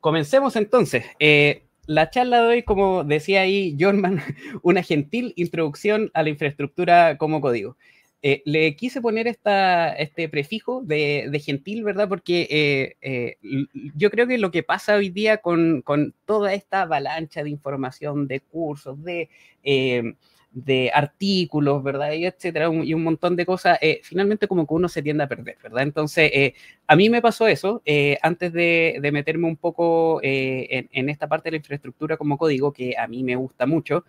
Comencemos entonces. Eh, la charla de hoy, como decía ahí Jorman, una gentil introducción a la infraestructura como código. Eh, le quise poner esta, este prefijo de, gentil, ¿verdad? Porque eh, yo creo que lo que pasa hoy día con toda esta avalancha de información, de cursos, de de artículos, ¿verdad? Y etcétera, y un montón de cosas, eh, finalmente como que uno se tiende a perder, ¿verdad? Entonces, eh, a mí me pasó eso, eh, antes de, meterme un poco en, esta parte de la infraestructura como código, que a mí me gusta mucho,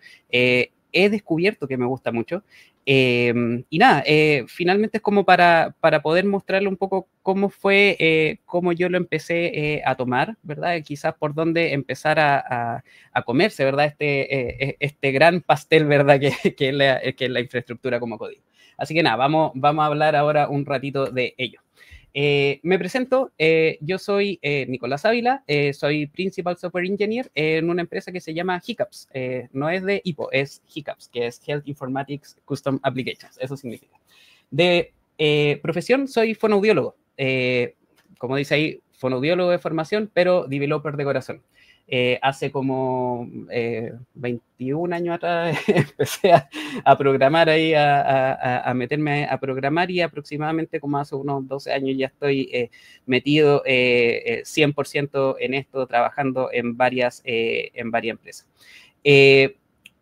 he descubierto que me gusta mucho. Eh, y nada, eh, finalmente es como para, para poder mostrarle un poco cómo fue, eh, cómo yo lo empecé a tomar, ¿verdad? Quizás por dónde empezar a, comerse, ¿verdad? Este, e, este gran pastel, ¿verdad? Que, es la, que, la, infraestructura como código. Así que nada, vamos, vamos a hablar ahora un ratito de ello. Eh, me presento, eh, yo soy eh, Nicolás Ávila, soy Principal Software Engineer en una empresa que se llama Hiccups. no es de HIPO, es Hiccups, que es Health Informatics Custom Applications, eso significa. De profesión soy fonoaudiólogo, como dice ahí, fonoaudiólogo de formación, pero developer de corazón. Eh, hace como 21 eh, años atrás empecé a, programar ahí, a, meterme a programar y aproximadamente como hace unos 12 años ya estoy eh, metido 100% en esto, trabajando en varias, en varias empresas.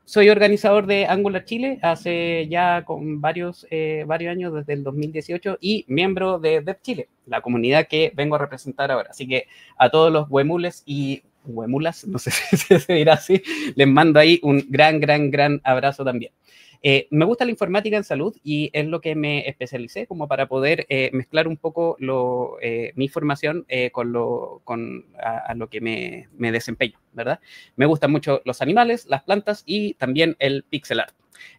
soy organizador de Angular Chile hace ya con varios, varios años, desde el 2018, y miembro de Dev Chile, la comunidad que vengo a representar ahora. Así que a todos los huemules y Huemulas, no sé si se dirá así, les mando ahí un gran, gran, gran abrazo también. Eh, me gusta la informática en salud y es lo que me especialicé como para poder eh, mezclar un poco eh, mi formación con, lo, con lo que me, me desempeño, ¿verdad? Me gustan mucho los animales, las plantas y también el pixel art.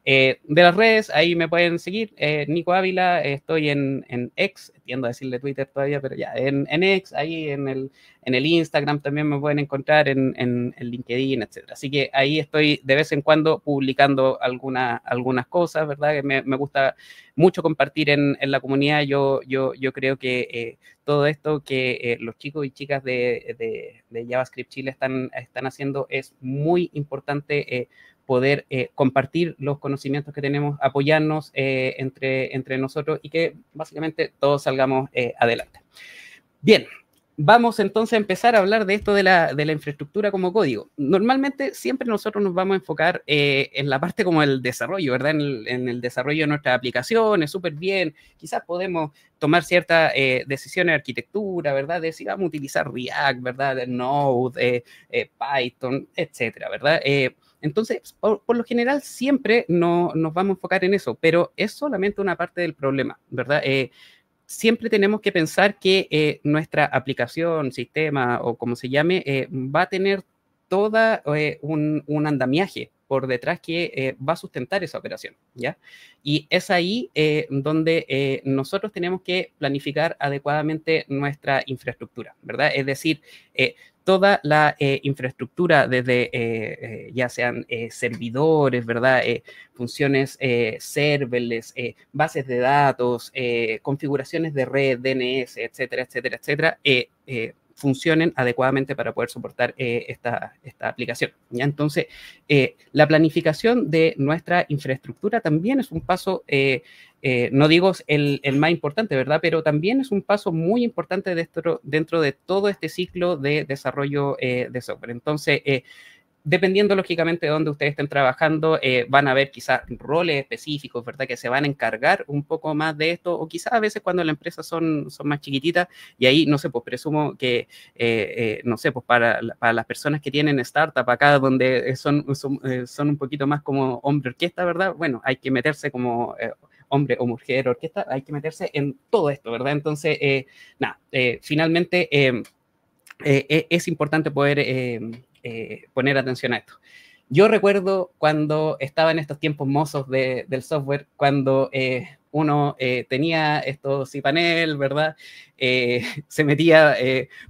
Eh, de las redes, ahí me pueden seguir, eh, Nico Ávila, eh, estoy en, en X, tiendo a decirle Twitter todavía, pero ya, en, en X, ahí en el, en el Instagram también me pueden encontrar, en, en, LinkedIn, etcétera. Así que ahí estoy de vez en cuando publicando alguna, algunas cosas, ¿verdad? Que me, gusta mucho compartir en, en, la comunidad. Yo, yo, yo creo que todo esto que los chicos y chicas de, de, JavaScript Chile están, están haciendo es muy importante poder eh, compartir los conocimientos que tenemos, apoyarnos eh, entre, entre nosotros y que básicamente todos salgamos eh, adelante. Bien, vamos entonces a empezar a hablar de esto de la, de la infraestructura como código. Normalmente siempre nosotros nos vamos a enfocar en la parte como el desarrollo, ¿verdad? En el, desarrollo de nuestras aplicaciones, súper bien. Quizás podemos tomar ciertas decisiones de arquitectura, ¿verdad? De si vamos a utilizar React, ¿verdad? Node, Python, etcétera, ¿verdad? Entonces, por, lo general, siempre no, nos vamos a enfocar en eso, pero es solamente una parte del problema, ¿verdad? Eh, siempre tenemos que pensar que eh, nuestra aplicación, sistema o como se llame, eh, va a tener toda un, andamiaje, por detrás que eh, va a sustentar esa operación, ¿ya? Y es ahí eh, donde eh, nosotros tenemos que planificar adecuadamente nuestra infraestructura, ¿verdad? Es decir, toda la infraestructura desde ya sean servidores, ¿verdad? funciones serverless, bases de datos, configuraciones de red, DNS, etcétera, etcétera, etcétera funcionen adecuadamente para poder soportar eh, esta, aplicación. ¿ya? Entonces, eh, la planificación de nuestra infraestructura también es un paso, eh, no digo el, más importante, ¿verdad? Pero también es un paso muy importante dentro, dentro de todo este ciclo de desarrollo de software. Entonces, dependiendo lógicamente de dónde ustedes estén trabajando, eh, van a ver quizás roles específicos, ¿verdad? Que se van a encargar un poco más de esto, o quizás a veces cuando las empresas son, son más chiquititas, y ahí, no sé, pues presumo que, eh, eh, no sé, pues para, para, las personas que tienen startup acá, donde son, son, son, un poquito más como hombre orquesta, ¿verdad? Bueno, hay que meterse como hombre o mujer orquesta, hay que meterse en todo esto, ¿verdad? Entonces, nada, finalmente... es importante poder eh, poner atención a esto. Yo recuerdo cuando estaba en estos tiempos mozos del software, cuando eh, uno eh, tenía estos panel, ¿verdad? se metía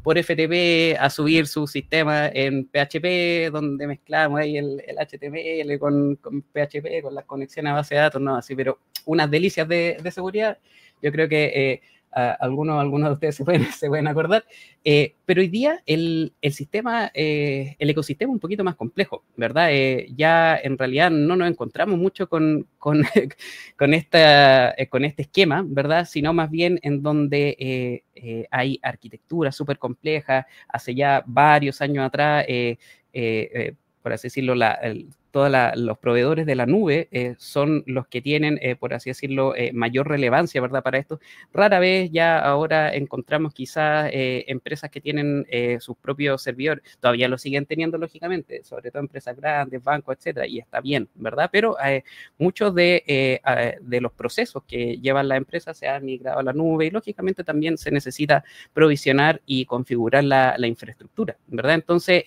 por FTP a subir su sistema en PHP, donde mezclamos ahí el, HTML con, PHP, con las conexiones a base de datos, ¿no? Así, pero unas delicias de, de seguridad. Yo creo que algunos, algunos de ustedes se pueden, acordar, eh, pero hoy día el, el sistema, eh, el ecosistema es un poquito más complejo, ¿verdad? Eh, ya en realidad no nos encontramos mucho con, con, esta, con este esquema, ¿verdad? Sino más bien en donde hay arquitectura súper compleja, hace ya varios años atrás, por así decirlo, la, el, todos los proveedores de la nube eh, son los que tienen, eh, por así decirlo, eh, mayor relevancia, ¿verdad? Para esto. Rara vez ya ahora encontramos quizás empresas que tienen sus propios servidores, todavía lo siguen teniendo, lógicamente, sobre todo empresas grandes, bancos, etcétera, y está bien, ¿verdad? Pero muchos de, los procesos que llevan la empresa se han migrado a la nube y, lógicamente, también se necesita provisionar y configurar la, la infraestructura, ¿verdad? Entonces,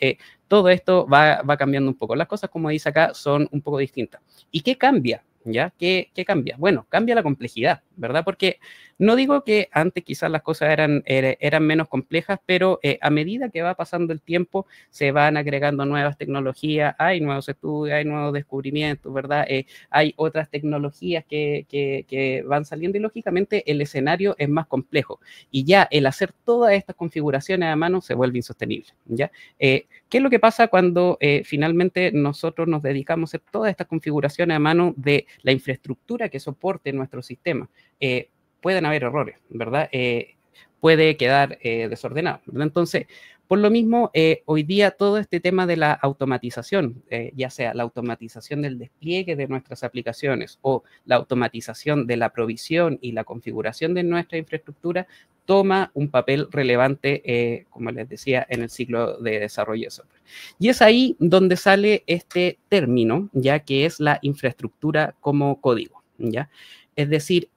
todo esto va, cambiando un poco. Las cosas, como dice acá, son un poco distintas. ¿Y qué cambia? ¿Ya? ¿Qué cambia? Bueno, cambia la complejidad. ¿verdad? Porque no digo que antes quizás las cosas eran, eran menos complejas, pero eh, a medida que va pasando el tiempo se van agregando nuevas tecnologías, hay nuevos estudios, hay nuevos descubrimientos, ¿verdad? Eh, hay otras tecnologías que, que, van saliendo y lógicamente el escenario es más complejo y ya el hacer todas estas configuraciones a mano se vuelve insostenible, ¿ya? Eh, ¿Qué es lo que pasa cuando finalmente nosotros nos dedicamos a hacer todas estas configuraciones a mano de la infraestructura que soporte nuestro sistema? Eh, pueden haber errores, ¿verdad? Eh, puede quedar eh, desordenado, ¿verdad? Entonces, por lo mismo, hoy día todo este tema de la automatización, ya sea la automatización del despliegue de nuestras aplicaciones o la automatización de la provisión y la configuración de nuestra infraestructura, toma un papel relevante, como les decía, en el ciclo de desarrollo de software. Y es ahí donde sale este término, ya que es la infraestructura como código, ¿ya? Es decir,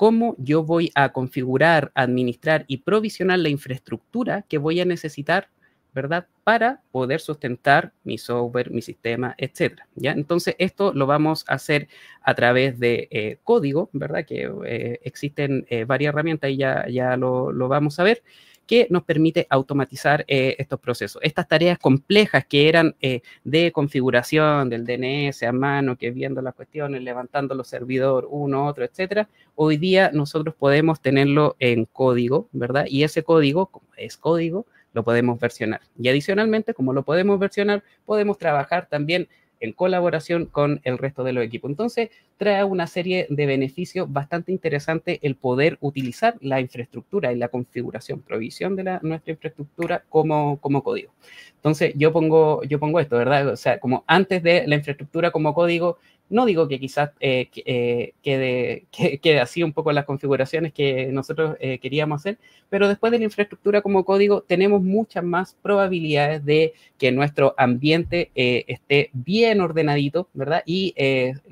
cómo yo voy a configurar, administrar y provisionar la infraestructura que voy a necesitar, ¿verdad? Para poder sustentar mi software, mi sistema, etcétera. ¿ya? Entonces, esto lo vamos a hacer a través de eh, código, ¿verdad? Que eh, existen eh, varias herramientas y ya, lo, lo vamos a ver que nos permite automatizar eh, estos procesos. Estas tareas complejas que eran eh, de configuración del DNS a mano, que viendo las cuestiones, levantando los servidores, uno, otro, etcétera, hoy día nosotros podemos tenerlo en código, ¿verdad? Y ese código, como es código, lo podemos versionar. Y adicionalmente, como lo podemos versionar, podemos trabajar también en colaboración con el resto de los equipos. Entonces, trae una serie de beneficios bastante interesantes el poder utilizar la infraestructura y la configuración, provisión de la, nuestra infraestructura como, como código. Entonces, yo pongo, yo pongo esto, ¿verdad? O sea, como antes de la infraestructura como código, no digo que quizás eh, eh, quede, quede, así un poco las configuraciones que nosotros eh, queríamos hacer, pero después de la infraestructura como código tenemos muchas más probabilidades de que nuestro ambiente esté bien ordenadito, ¿verdad? Y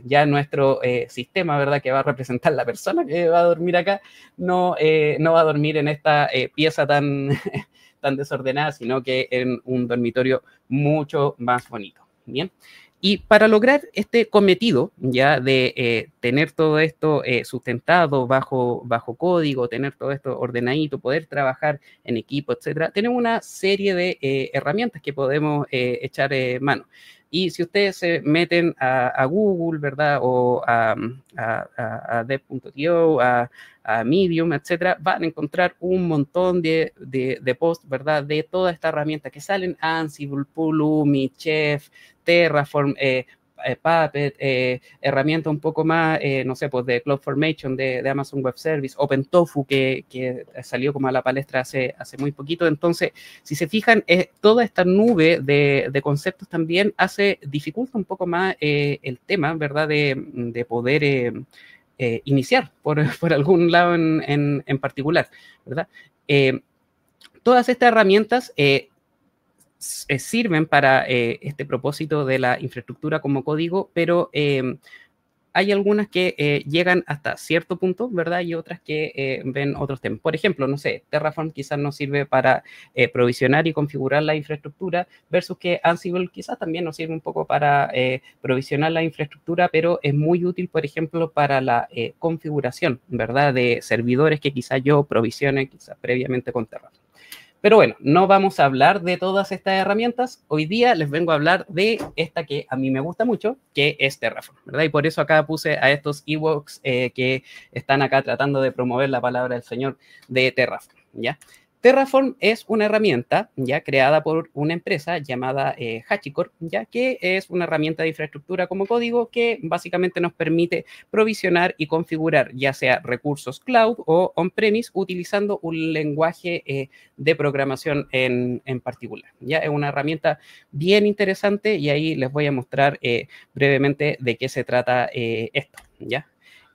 ya nuestro eh, sistema, ¿verdad? Que va a representar la persona que va a dormir acá, no, eh, no va a dormir en esta eh, pieza tan, tan desordenada, sino que en un dormitorio mucho más bonito. Bien. Y para lograr este cometido, ya de tener todo esto sustentado bajo, bajo código, tener todo esto ordenadito, poder trabajar en equipo, etcétera, tenemos una serie de herramientas que podemos echar mano. Y si ustedes se meten a, Google, ¿verdad? O a, mm, a, a Dev.io, a, Medium, etcétera, van a encontrar un montón de, de, posts, ¿verdad? De toda esta herramienta que salen: Ansible, Pulumi, Chef, Terraform, eh, eh, Puppet, eh, herramienta un poco más, eh, no sé, pues de Cloud Formation, de, Amazon Web Service, OpenTofu, que, que salió como a la palestra hace, hace muy poquito. Entonces, si se fijan, toda esta nube de, conceptos también hace, dificulta un poco más el tema, ¿verdad? De, poder... iniciar por, algún lado en, particular, ¿verdad? todas estas herramientas eh, sirven para eh, este propósito de la infraestructura como código, pero em, hay algunas que eh, llegan hasta cierto punto, ¿verdad? Y otras que ven otros temas. Por ejemplo, no sé, Terraform quizás nos sirve para provisionar y configurar la infraestructura, versus que Ansible quizás también nos sirve un poco para provisionar la infraestructura, pero es muy útil, por ejemplo, para la configuración, ¿verdad? De servidores que quizás yo provisione quizás previamente con Terraform. Pero bueno, no vamos a hablar de todas estas herramientas. Hoy día les vengo a hablar de esta que a mí me gusta mucho, que es Terraform, ¿verdad? Y por eso acá puse a estos ewoks eh, que están acá tratando de promover la palabra del Señor de Terraform, ¿ya? Terraform es una herramienta ya creada por una empresa llamada eh, hachicorp ya que es una herramienta de infraestructura como código que básicamente nos permite provisionar y configurar ya sea recursos cloud o on-premise utilizando un lenguaje eh, de programación en, particular. Ya es una herramienta bien interesante y ahí les voy a mostrar eh, brevemente de qué se trata esto. Ya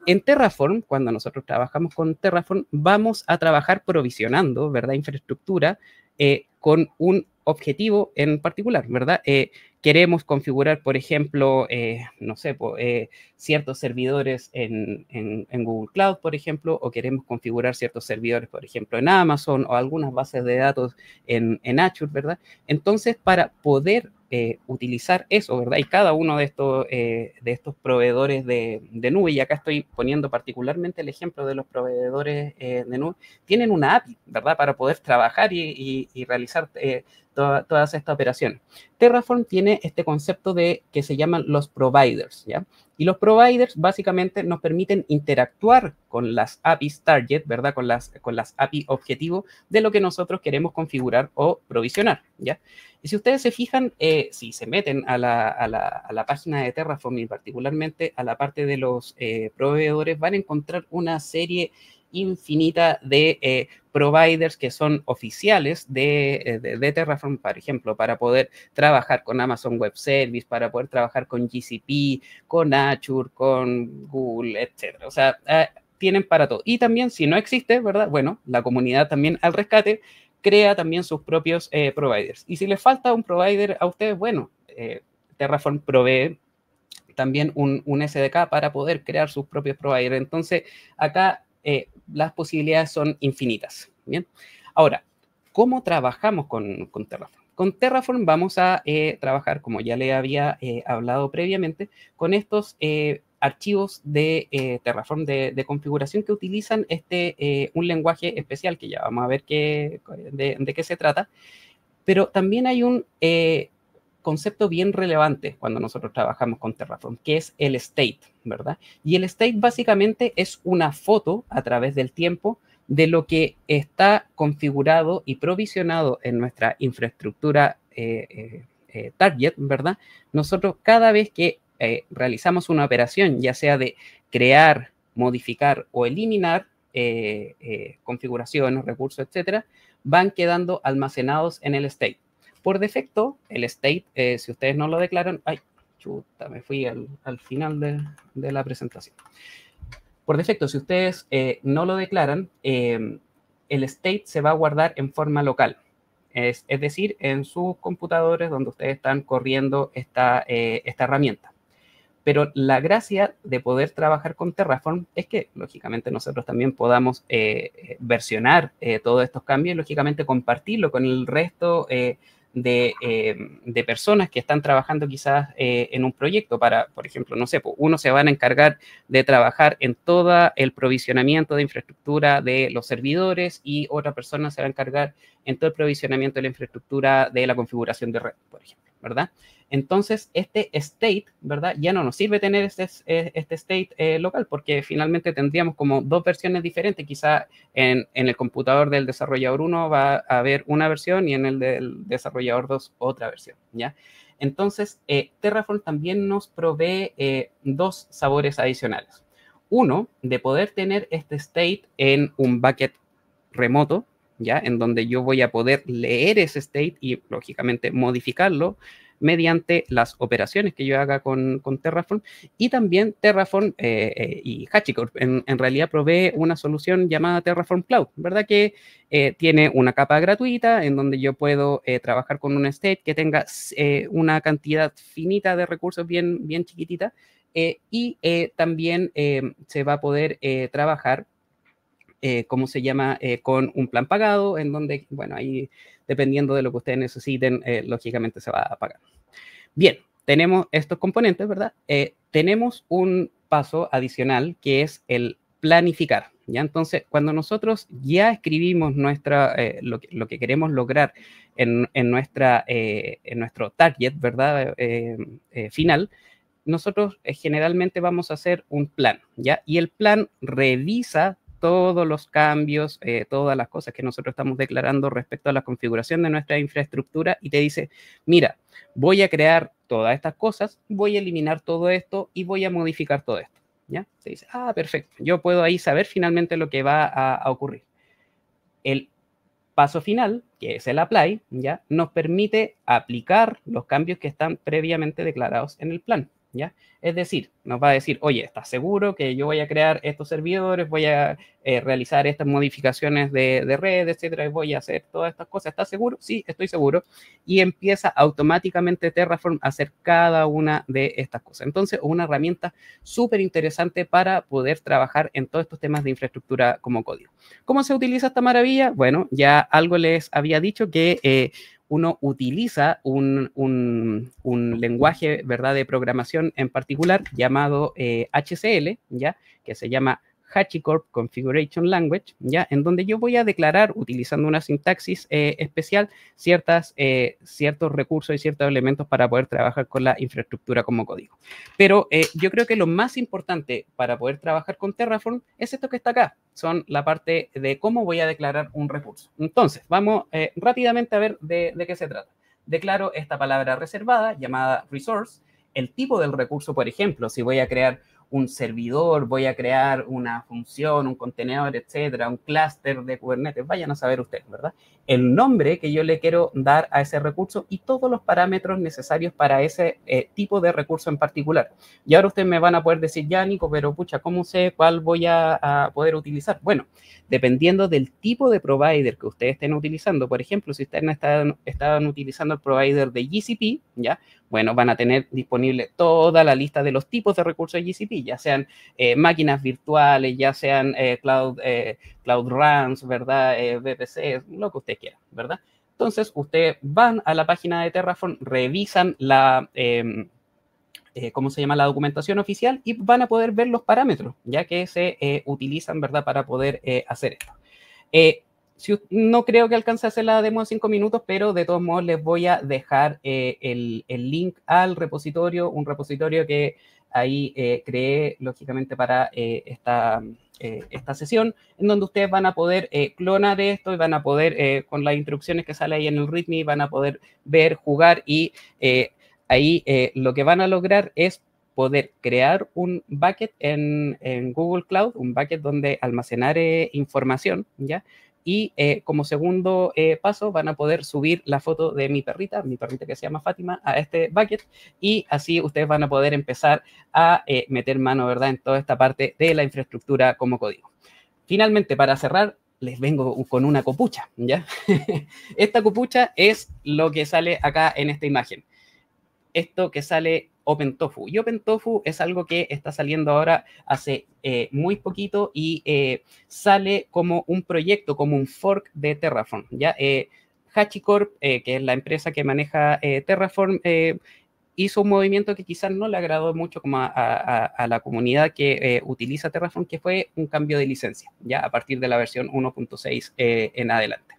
en Terraform, cuando nosotros trabajamos con Terraform, vamos a trabajar provisionando, ¿verdad? Infraestructura eh, con un objetivo en particular, ¿verdad? Eh, queremos configurar, por ejemplo, eh, no sé, ciertos servidores en, Google Cloud, por ejemplo, o queremos configurar ciertos servidores, por ejemplo, en Amazon o algunas bases de datos en, en Azure, ¿verdad? Entonces, para poder eh, utilizar eso, ¿verdad? Y cada uno de estos, eh, de estos proveedores de, nube, y acá estoy poniendo particularmente el ejemplo de los proveedores eh, de nube, tienen una API, ¿verdad? Para poder trabajar y, realizar todas estas operaciones. Terraform tiene este concepto de que se llaman los providers, ¿ya? Y los providers básicamente nos permiten interactuar con las APIs target, ¿verdad? Con las, con las API objetivo de lo que nosotros queremos configurar o provisionar, ¿ya? Y si ustedes se fijan, eh, si se meten a la, a, la, a la, página de Terraform y particularmente a la parte de los eh, proveedores, van a encontrar una serie de infinita de eh, providers que son oficiales eh, de, de, Terraform, por ejemplo, para poder trabajar con Amazon Web Service, para poder trabajar con GCP, con Azure, con Google, etcétera. O sea, eh, tienen para todo. Y también, si no existe, ¿verdad? Bueno, la comunidad también al rescate crea también sus propios providers. Y si les falta un provider a ustedes, bueno, Terraform provee también un, SDK para poder crear sus propios providers. Entonces, acá las posibilidades son infinitas. Bien. Ahora, ¿cómo trabajamos con, con Terraform? Con Terraform vamos a eh, trabajar, como ya le había eh, hablado previamente, con estos eh, archivos de Terraform de, configuración que utilizan este, un lenguaje especial, que ya vamos a ver qué, de, qué se trata. Pero también hay un concepto bien relevante cuando nosotros trabajamos con Terraform, que es el state, ¿verdad? Y el state básicamente es una foto a través del tiempo de lo que está configurado y provisionado en nuestra infraestructura eh, eh, eh, target, ¿verdad? Nosotros cada vez que realizamos una operación, ya sea de crear, modificar o eliminar configuraciones, recursos, etcétera, van quedando almacenados en el state. Por defecto, el state, eh, si ustedes no lo declaran, ay, chuta, me fui al, final de, la presentación. Por defecto, si ustedes eh, no lo declaran, eh, el state se va a guardar en forma local. Es, decir, en sus computadores donde ustedes están corriendo esta, herramienta. Pero la gracia de poder trabajar con Terraform es que, lógicamente, nosotros también podamos versionar todos estos cambios y, lógicamente, compartirlo con el resto eh, de, personas que están trabajando quizás eh, en un proyecto para, por ejemplo, no sé, pues, uno se va a encargar de trabajar en todo el provisionamiento de infraestructura de los servidores y otra persona se va a encargar en todo el provisionamiento de la infraestructura de la configuración de red, por ejemplo, ¿verdad? Entonces, este state, ¿verdad? Ya no nos sirve tener este, eh, este state eh, local porque finalmente tendríamos como dos versiones diferentes. Quizá en, el computador del desarrollador 1 va a haber una versión y en el del desarrollador 2 otra versión, ¿ya? Entonces, eh, Terraform también nos provee dos sabores adicionales. Uno, de poder tener este state en un bucket remoto, ¿ya? En donde yo voy a poder leer ese state y, lógicamente, modificarlo mediante las operaciones que yo haga con, con Terraform. Y también Terraform eh, eh, y Hachicorp en, realidad provee una solución llamada Terraform Cloud, ¿verdad? Que eh, tiene una capa gratuita en donde yo puedo trabajar con un state que tenga una cantidad finita de recursos bien, bien chiquitita. y también se va a poder trabajar ¿cómo se llama? con un plan pagado, en donde, bueno, ahí dependiendo de lo que ustedes necesiten, eh, lógicamente se va a pagar. Bien, tenemos estos componentes, ¿verdad? Eh, tenemos un paso adicional que es el planificar. ¿ya? Entonces, cuando nosotros ya escribimos nuestra, eh, lo, que, queremos lograr en, en nuestra, en nuestro target ¿verdad? final, nosotros generalmente vamos a hacer un plan. ¿ya? Y el plan revisa todos los cambios, eh, todas las cosas que nosotros estamos declarando respecto a la configuración de nuestra infraestructura y te dice, mira, voy a crear todas estas cosas, voy a eliminar todo esto y voy a modificar todo esto. ¿Ya? Se dice, ah, perfecto, yo puedo ahí saber finalmente lo que va a, a ocurrir. El paso final, que es el apply, ¿ya? Nos permite aplicar los cambios que están previamente declarados en el plan. Es decir, nos va a decir, oye, ¿estás seguro que yo voy a crear estos servidores, voy a eh, realizar estas modificaciones de, de, red, etcétera, voy a hacer todas estas cosas? ¿Estás seguro? Sí, estoy seguro. Y empieza automáticamente Terraform a hacer cada una de estas cosas. Entonces, una herramienta súper interesante para poder trabajar en todos estos temas de infraestructura como código. ¿Cómo se utiliza esta maravilla? Bueno, ya algo les había dicho que eh, uno utiliza un, lenguaje de programación en particular llamado HCL, eh, ¿ya? que se llama Hachicorp Configuration Language, ¿ya? En donde yo voy a declarar, utilizando una sintaxis eh, especial, ciertas, eh, ciertos recursos y ciertos elementos para poder trabajar con la infraestructura como código. Pero eh, yo creo que lo más importante para poder trabajar con Terraform es esto que está acá, son la parte de cómo voy a declarar un recurso. Entonces, vamos rápidamente a ver de, de qué se trata. Declaro esta palabra reservada llamada resource, el tipo del recurso, por ejemplo, si voy a crear un servidor, voy a crear una función, un contenedor, etcétera, un clúster de Kubernetes, vayan a saber ustedes, ¿verdad? El nombre que yo le quiero dar a ese recurso y todos los parámetros necesarios para ese eh, tipo de recurso en particular. Y ahora ustedes me van a poder decir, ya, Nico, pero pucha, ¿cómo sé cuál voy a, poder utilizar? Bueno, dependiendo del tipo de provider que ustedes estén utilizando, por ejemplo, si ustedes están utilizando el provider de GCP, ¿ya? Bueno, van a tener disponible toda la lista de los tipos de recursos de GCP, ya sean eh, máquinas virtuales, ya sean eh, cloud, eh, cloud runs, ¿verdad? Eh, VPC, lo que usted quiera, ¿verdad? Entonces, ustedes van a la página de Terraform, revisan la... Em, ¿cómo se llama? La documentación oficial y van a poder ver los parámetros, ya que se utilizan, ¿verdad? Para poder hacer esto no creo que alcance a hacer la demo en cinco minutos, pero de todos modos les voy a dejar eh, el, link al repositorio, un repositorio que ahí eh, creé lógicamente para eh, esta, esta sesión, en donde ustedes van a poder clonar esto y van a poder, con las instrucciones que sale ahí en el README, van a poder ver, jugar y ahí lo que van a lograr es poder crear un bucket en, Google Cloud, un bucket donde almacenar información, ¿ya? Y eh, como segundo eh, paso van a poder subir la foto de mi perrita, mi perrita que se llama Fátima, a este bucket y así ustedes van a poder empezar a eh, meter mano, ¿verdad?, en toda esta parte de la infraestructura como código. Finalmente, para cerrar, les vengo con una copucha, ¿ya? esta copucha es lo que sale acá en esta imagen esto que sale OpenTofu. Y OpenTofu es algo que está saliendo ahora hace eh, muy poquito y eh, sale como un proyecto, como un fork de Terraform. ¿ya? Eh, eh que es la empresa que maneja Terraform, hizo un movimiento que quizás no le agradó mucho como a, la comunidad que utiliza Terraform, que fue un cambio de licencia, ya a partir de la versión 1.6 en adelante.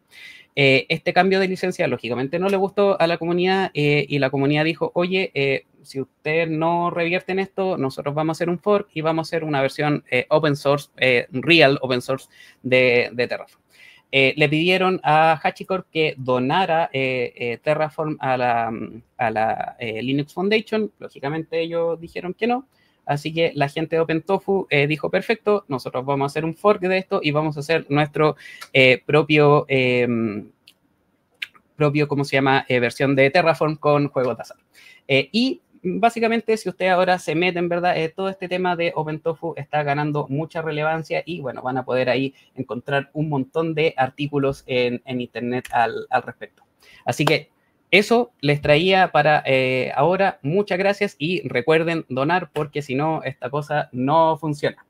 Eh, este cambio de licencia, lógicamente, no le gustó a la comunidad eh, y la comunidad dijo, oye, eh, si usted no en esto, nosotros vamos a hacer un fork y vamos a hacer una versión open source, real open source de, Terraform. le pidieron a HashiCorp que donara Terraform a la, a la Linux Foundation, lógicamente ellos dijeron que no. Así que la gente de OpenTofu eh, dijo, perfecto, nosotros vamos a hacer un fork de esto y vamos a hacer nuestro eh, propio, em, propio, ¿cómo se llama?, eh, versión de Terraform con juego de azar. y básicamente, si usted ahora se mete en verdad, todo este tema de OpenTofu está ganando mucha relevancia y bueno, van a poder ahí encontrar un montón de artículos en, internet al, respecto. Así que eso les traía para eh, ahora. Muchas gracias y recuerden donar porque si no, esta cosa no funciona.